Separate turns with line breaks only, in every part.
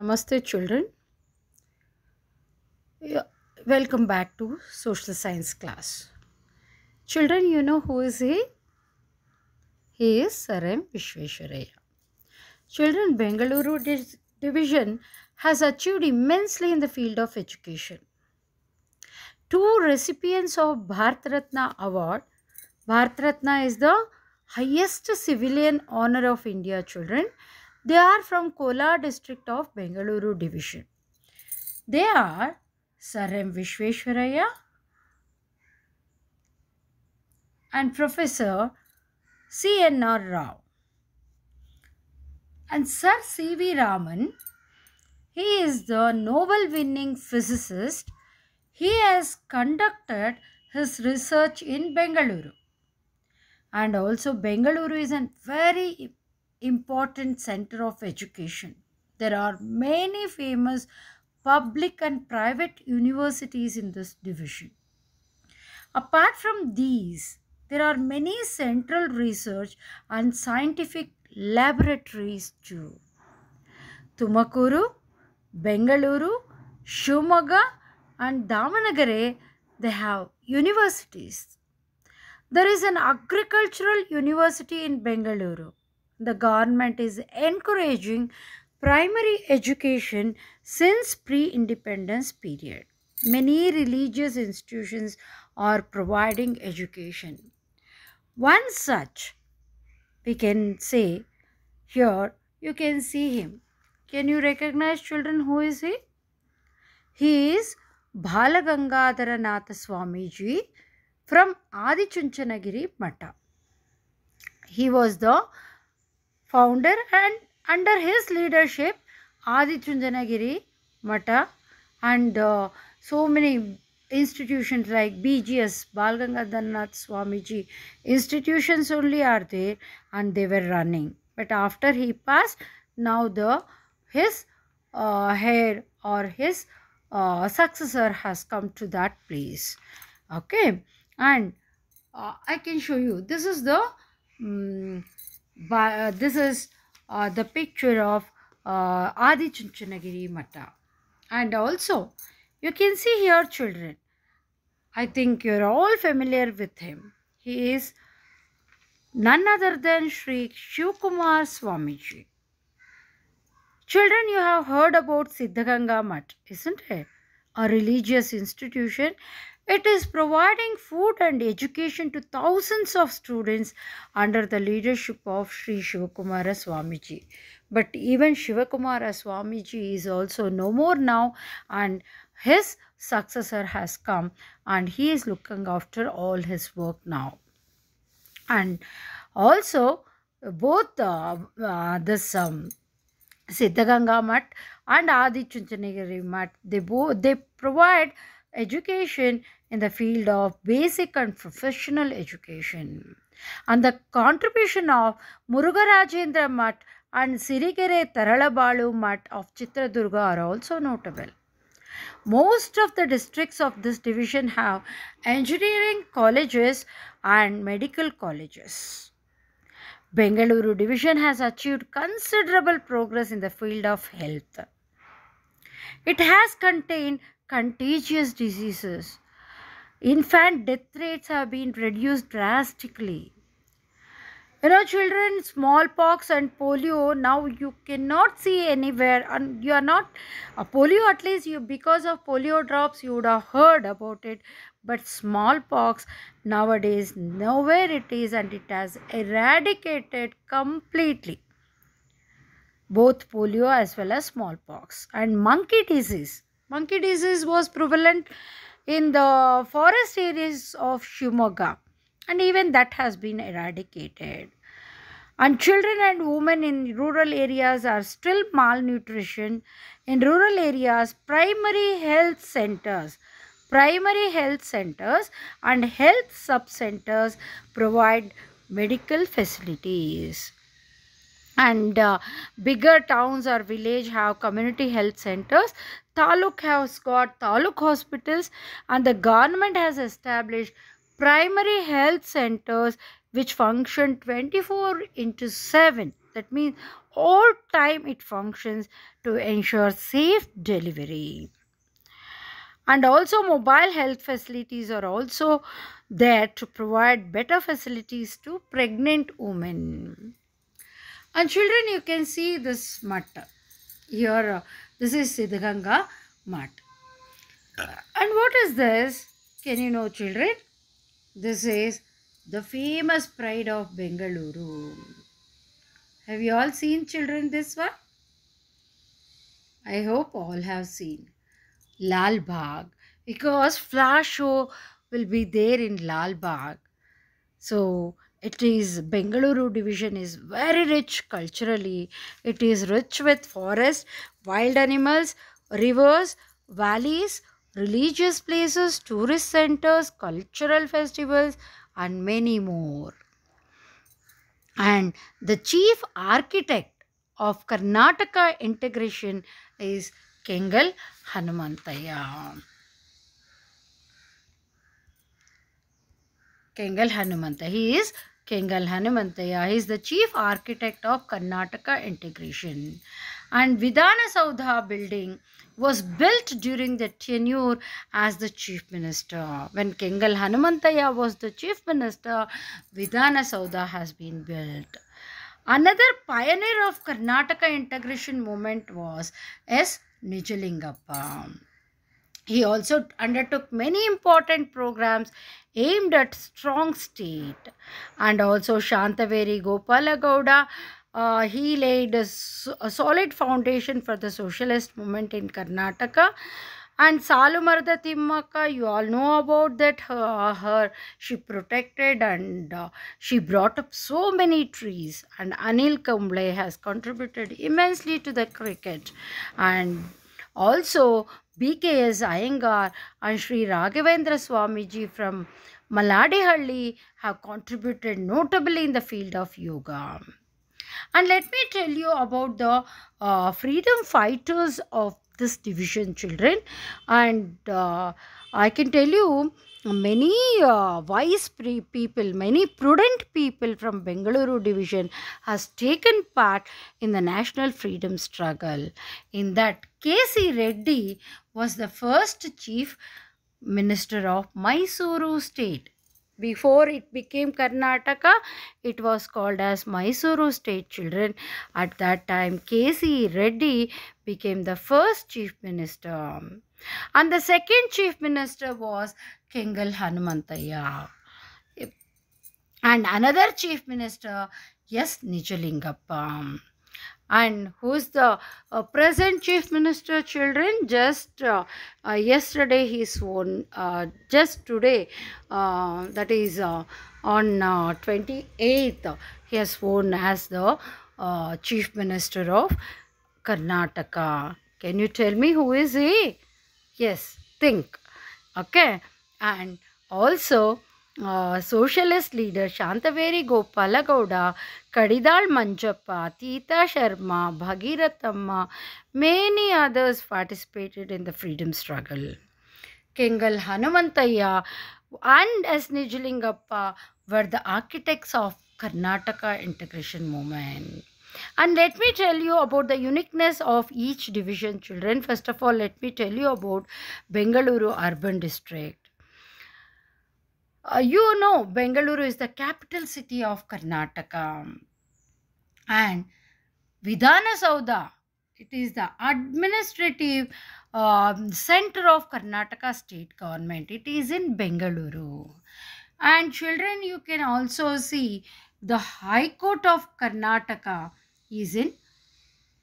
Namaste children. Welcome back to social science class. Children, you know who is he? He is Sir M. Vishveshwaraya. Children, Bengaluru division has achieved immensely in the field of education. Two recipients of Bharat Ratna award. Bharat Ratna is the highest civilian honor of India, children they are from Kolar district of Bengaluru division. They are Sir M. and Professor C. N. R. Rao. And Sir C. V. Raman, he is the Nobel winning physicist. He has conducted his research in Bengaluru. And also Bengaluru is a very important center of education. There are many famous public and private universities in this division. Apart from these, there are many central research and scientific laboratories too. Tumakuru, Bengaluru, Shumaga and Damanagare, they have universities. There is an agricultural university in Bengaluru the government is encouraging primary education since pre-independence period. Many religious institutions are providing education. One such, we can say here, you can see him. Can you recognize children who is he? He is Bhalagangadharanatha Swamiji from Adichunchanagiri, Mata. He was the founder and under his leadership Adichunjanagiri Mata and uh, so many institutions like BGS, Bal Gangadhar Swamiji, institutions only are there and they were running. But after he passed, now the his uh, heir or his uh, successor has come to that place. Okay, and uh, I can show you. This is the um, but uh, this is uh, the picture of uh, Adi Chunchanagiri Mata. And also, you can see here children. I think you're all familiar with him. He is none other than Sri Shukumar Swamiji. Children, you have heard about Siddhaganga Mutt, isn't it? A religious institution it is providing food and education to thousands of students under the leadership of Sri Shivakumara Swamiji. But even Shivakumara Swamiji is also no more now and his successor has come and he is looking after all his work now. And also both uh, uh, this um, Siddhaganga Mat and Adi Chunchanagiri Mat, they, both, they provide education in the field of basic and professional education. And the contribution of Murugarajendra Mutt and Sirigere Taralabalu Mutt of Chitradurga are also notable. Most of the districts of this division have engineering colleges and medical colleges. Bengaluru division has achieved considerable progress in the field of health. It has contained contagious diseases. Infant death rates have been reduced drastically. You know, children, smallpox and polio now you cannot see anywhere, and you are not a uh, polio. At least you, because of polio drops, you would have heard about it. But smallpox nowadays, nowhere it is, and it has eradicated completely both polio as well as smallpox and monkey disease Monkey disease was prevalent in the forest areas of Shimoga and even that has been eradicated. And children and women in rural areas are still malnutrition. In rural areas, primary health centers, primary health centers and health sub-centers provide medical facilities and uh, bigger towns or village have community health centers Taluk has got Taluk hospitals and the government has established primary health centers which function 24 into 7. That means all time it functions to ensure safe delivery. And also mobile health facilities are also there to provide better facilities to pregnant women. And children, you can see this matter. Here, this is Siddhanga Mat. And what is this? Can you know children? This is the famous pride of Bengaluru. Have you all seen children this one? I hope all have seen. Lal Bagh. Because flash show will be there in Lal Bagh. So it is bengaluru division is very rich culturally it is rich with forest wild animals rivers valleys religious places tourist centers cultural festivals and many more and the chief architect of karnataka integration is kengal hanumantayya Kengal Hanumanta. He is Kengal Hanumantaya is the chief architect of Karnataka integration. And Vidhana Saudha building was built during the tenure as the chief minister. When Kengal Hanumantaya was the chief minister, Vidhana Saudha has been built. Another pioneer of Karnataka integration movement was S. Nijalingappa. He also undertook many important programs aimed at strong state. And also Shantaveri Gopalagowda, uh, he laid a, a, solid foundation for the socialist movement in Karnataka. And Salumarada Timmaka, you all know about that. Her, her she protected and uh, she brought up so many trees. And Anil Kumble has contributed immensely to the cricket. And also, BKS Iyengar and Sri Raghavendra Swamiji from Halli have contributed notably in the field of yoga. And let me tell you about the uh, freedom fighters of this division children and uh, i can tell you many uh, wise people many prudent people from bengaluru division has taken part in the national freedom struggle in that kc reddy was the first chief minister of mysuru state before it became Karnataka, it was called as Mysuru state children. At that time, K.C. Reddy became the first chief minister. And the second chief minister was Kengal Hanumantaya. And another chief minister, yes, Nijalingappa and who's the uh, present chief minister children just uh, uh, yesterday he sworn uh, just today uh, that is uh, on 28th he has sworn as the chief minister of karnataka can you tell me who is he yes think okay and also socialist leader Shantaveri Gopalagowda Kadidal Manjappa Teeta Sharma Bhagirathamma many others participated in the freedom struggle Kengal Hanumanthaiah and S Nijalingappa were the architects of Karnataka integration movement And let me tell you about the uniqueness of each division children. First of all, let me tell you about Bengaluru Urban District. Uh, you know, Bengaluru is the capital city of Karnataka. And Vidhana Sauda, it is the administrative uh, center of Karnataka state government. It is in Bengaluru. And children, you can also see the High Court of Karnataka is in,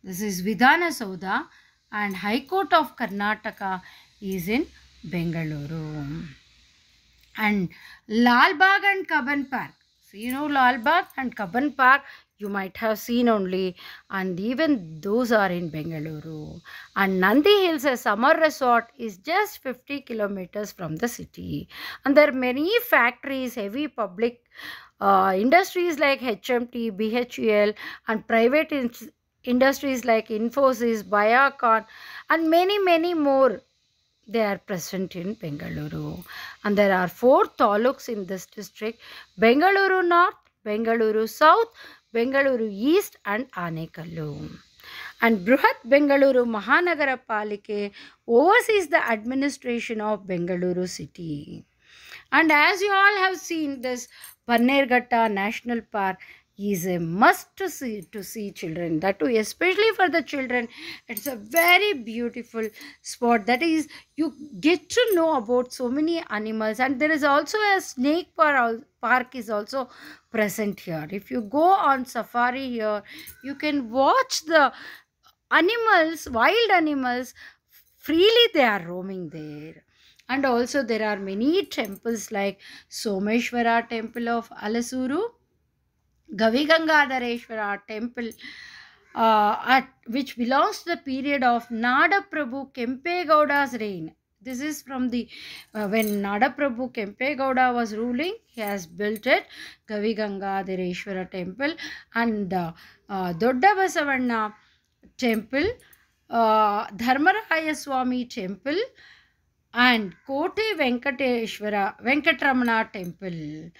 this is Vidhana Sauda and High Court of Karnataka is in Bengaluru and Lalbagh and Kabban Park. So you know Lalbagh and Kabban Park you might have seen only and even those are in Bengaluru. And Nandi Hills, a summer resort, is just 50 kilometers from the city. And there are many factories, heavy public uh, industries like HMT, BHEL and private in industries like Infosys, Biocon and many many more they are present in Bengaluru. And there are four taluks in this district. Bengaluru North, Bengaluru South, Bengaluru East and Anekallu. And Bruhat Bengaluru Mahanagara Palike oversees the administration of Bengaluru city. And as you all have seen this Pannergatta National Park is a must to see to see children that too especially for the children it's a very beautiful spot that is you get to know about so many animals and there is also a snake park is also present here if you go on safari here you can watch the animals wild animals freely they are roaming there and also there are many temples like someshwara temple of alasuru Gavigangadhareshwara temple uh, at, which belongs to the period of Nadaprabhu Gowda's reign. This is from the uh, when Nadaprabhu Gowda was ruling, he has built it, Gavigangadhareshwara temple and uh, uh, temple, uh, Dharmaraya Swami temple and Kote Venkateshwara Venkatramana temple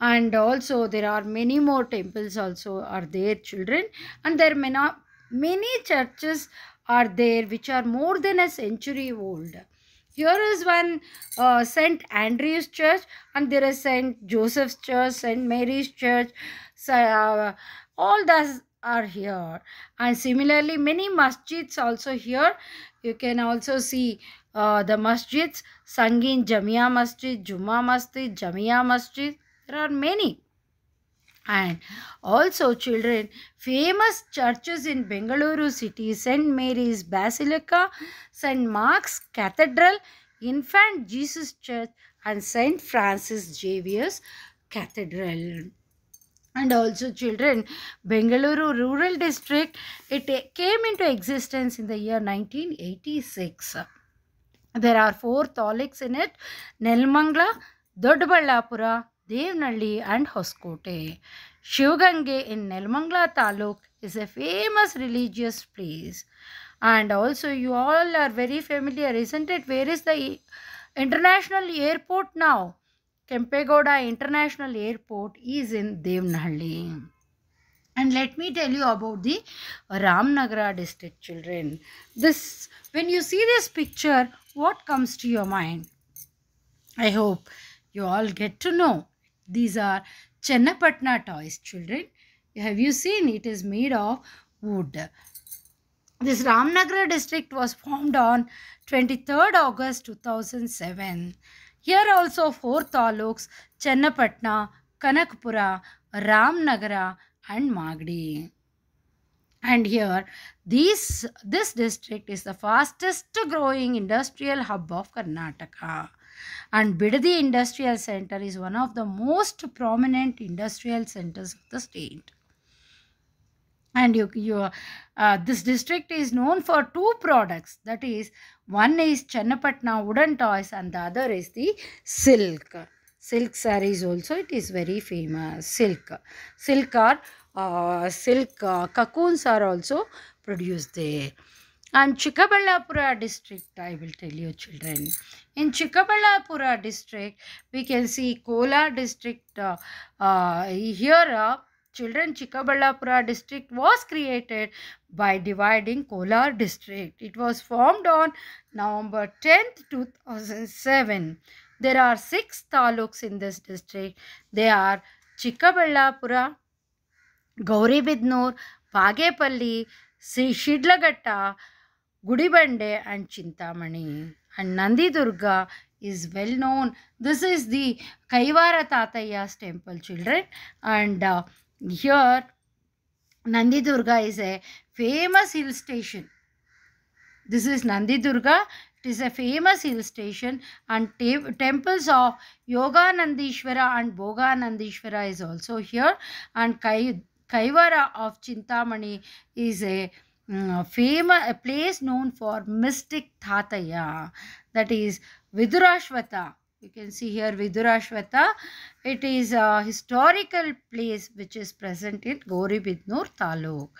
and also there are many more temples also are there children and there may not many churches are there which are more than a century old here is one uh, St. Andrew's Church and there is St. Joseph's Church, St. Mary's Church. So, uh, all those are here. And similarly, many masjids also here. You can also see uh, the masjids, Sangin Jamia Masjid, Juma Masjid, Jamia Masjid. There are many. And also children, famous churches in Bengaluru city, St. Mary's Basilica, St. Mark's Cathedral, Infant Jesus Church and St. Francis Xavier's Cathedral. And also children, Bengaluru Rural District, it came into existence in the year 1986. There are four tolics in it, Nelmangla, Dodballapura, Devanagari and Hoskote. Shivagange in Nelmangla Taluk is a famous religious place. And also you all are very familiar, isn't it? Where is the international airport now? Kempegoda International Airport is in Devanagari. And let me tell you about the Ramnagara district children. This, when you see this picture, what comes to your mind? I hope you all get to know these are Chennapatna toys, children. Have you seen? It is made of wood. This Ramnagar district was formed on 23rd August 2007. Here also four taluks, Chennapatna, Kanakpura, Ramnagara and Magdi. And here, these, this district is the fastest growing industrial hub of Karnataka. And Bidadi Industrial Center is one of the most prominent industrial centers of the state. And you, you, uh, this district is known for two products. That is, one is Channapatna wooden toys and the other is the silk. Silk sarees also, it is very famous. Silk. Silk are, uh, silk uh, cocoons are also produced there. And Chikkaballapura district, I will tell you children. In Chikkaballapura district, we can see Kola district. Uh, uh, here, uh, children, Chikkaballapura district was created by dividing Kolar district. It was formed on November 10, 2007. There are six taluks in this district. They are Chikkaballapura, Gauribidnur, Bagepalli, Shidlagatta, Gudibande and Chintamani. And Nandi Durga is well known. This is the Kaivara Tataya's temple, children. And uh, here, Nandi Durga is a famous hill station. This is Nandi Durga. It is a famous hill station and temples of Yoga Nandishwara and Boga Nandishwara is also here and Kai of Chintamani is a Mm, famous place known for mystic Thataya that is Vidurashvata. You can see here Vidurashvata. It is a historical place which is present in Goribidnur Taluk.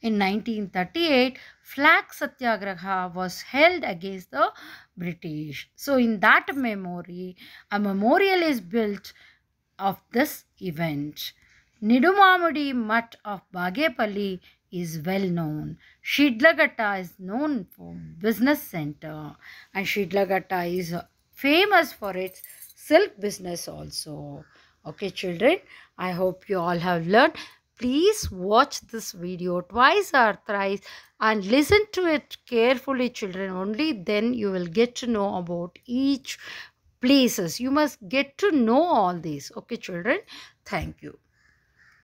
In 1938, flag satyagraha was held against the British. So in that memory, a memorial is built of this event. Nidumamudi Mutt of Bagepalli is well known. Shidlagatta is known for business center and Shidlagatta is famous for its silk business also. Okay children, I hope you all have learned. Please watch this video twice or thrice and listen to it carefully children. Only then you will get to know about each places. You must get to know all these. Okay children, thank you.